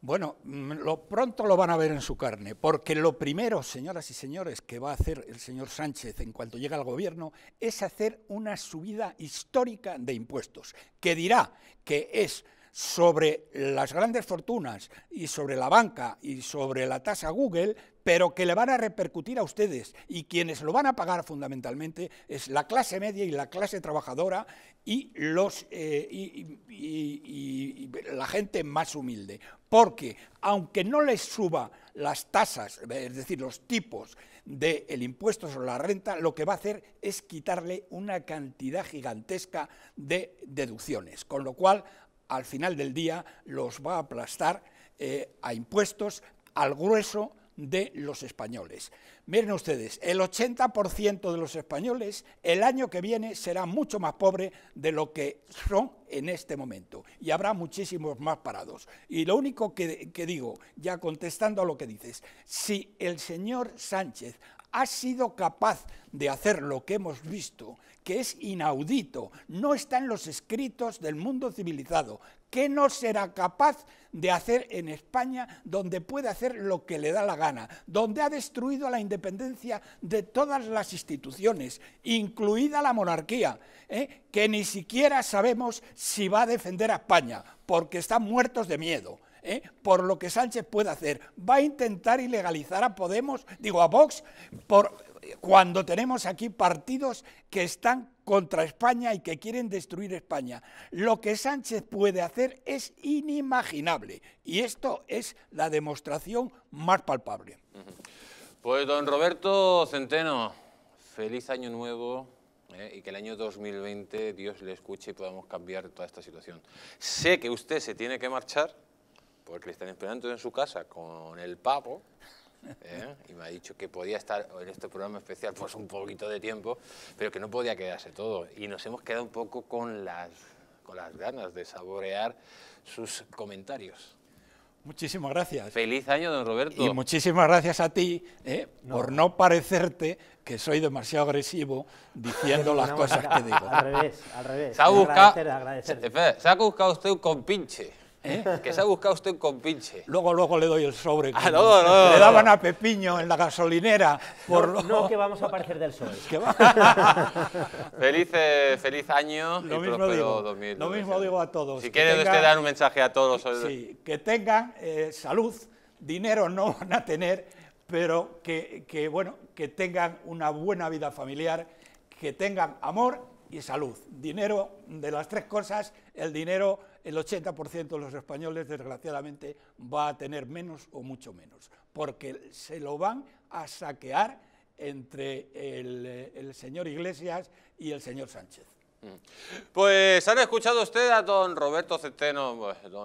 Bueno, mm, lo pronto lo van a ver en su carne, porque lo primero, señoras y señores, que va a hacer el señor Sánchez en cuanto llegue al gobierno es hacer una subida histórica de impuestos, que dirá que es sobre las grandes fortunas y sobre la banca y sobre la tasa Google, pero que le van a repercutir a ustedes y quienes lo van a pagar fundamentalmente es la clase media y la clase trabajadora y, los, eh, la gente más humilde. Porque aunque no les suba las tasas, es decir, los tipos del de impuesto sobre la renta, lo que va a hacer es quitarle una cantidad gigantesca de deducciones, con lo cual al final del día los va a aplastar eh, a impuestos al grueso de los españoles. Miren ustedes, el 80% de los españoles el año que viene será mucho más pobre de lo que son en este momento y habrá muchísimos más parados. Y lo único que digo, ya contestando a lo que dices, si el señor Sánchez ha sido capaz de hacer lo que hemos visto, que es inaudito, no está en los escritos del mundo civilizado. ¿Qué no será capaz de hacer en España donde puede hacer lo que le da la gana? Donde ha destruido la independencia de todas las instituciones, incluida la monarquía, ¿eh? que ni siquiera sabemos si va a defender a España, porque están muertos de miedo. ¿eh? por lo que Sánchez puede hacer. Va a intentar ilegalizar a Podemos, digo a Vox, por, cuando tenemos aquí partidos que están contra España y que quieren destruir España. Lo que Sánchez puede hacer es inimaginable y esto es la demostración más palpable. Pues don Roberto Centeno, feliz año nuevo ¿eh? y que el año 2020 Dios le escuche y podamos cambiar toda esta situación. Sé que usted se tiene que marchar, porque le están esperando en su casa con el pavo, ¿eh? y me ha dicho que podía estar en este programa especial pues un poquito de tiempo, pero que no podía quedarse todo. Y nos hemos quedado un poco con las, con las ganas de saborear sus comentarios. Muchísimas gracias. Feliz año, don Roberto. Y muchísimas gracias a ti ¿eh? por no parecerte que soy demasiado agresivo diciendo las cosas que digo. Al revés, al revés. se ha buscado usted un compinche. ¿Eh? Que se ha buscado usted con pinche. Luego, luego le doy el sobre. Ah, le daban a Pepiño en la gasolinera. Por no, que vamos a aparecer del sol. feliz, feliz año lo y mismo digo, Lo mismo digo a todos. Si quiere usted dar un mensaje a todos. Sí, que tengan eh, salud, dinero no van a tener, pero que, que, bueno, que tengan una buena vida familiar, que tengan amor y salud. Dinero, de las tres cosas, el dinero, el 80% de los españoles desgraciadamente va a tener menos o mucho menos, porque se lo van a saquear entre el, eh, señor Iglesias y el señor Sánchez. Mm. Pues han escuchado usted a don Roberto Centeno, don